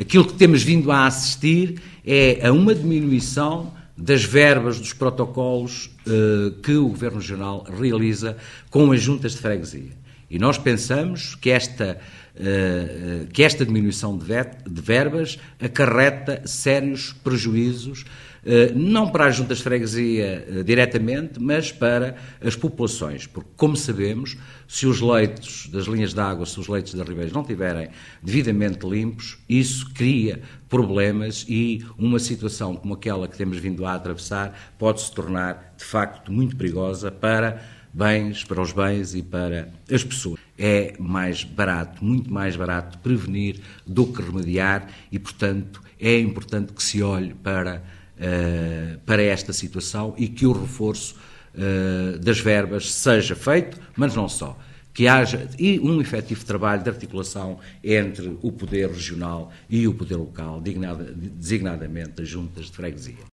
Aquilo que temos vindo a assistir é a uma diminuição das verbas dos protocolos uh, que o Governo Geral realiza com as juntas de freguesia. E nós pensamos que esta, eh, eh, que esta diminuição de verbas acarreta sérios prejuízos, eh, não para as juntas de freguesia diretamente, mas para as populações. Porque, como sabemos, se os leitos das linhas de água, se os leitos das ribeiras não estiverem devidamente limpos, isso cria problemas e uma situação como aquela que temos vindo a atravessar pode se tornar, de facto, muito perigosa para bens, para os bens e para as pessoas. É mais barato, muito mais barato prevenir do que remediar e, portanto, é importante que se olhe para, uh, para esta situação e que o reforço uh, das verbas seja feito, mas não só. Que haja e um efetivo trabalho de articulação entre o poder regional e o poder local, designadamente as juntas de freguesia.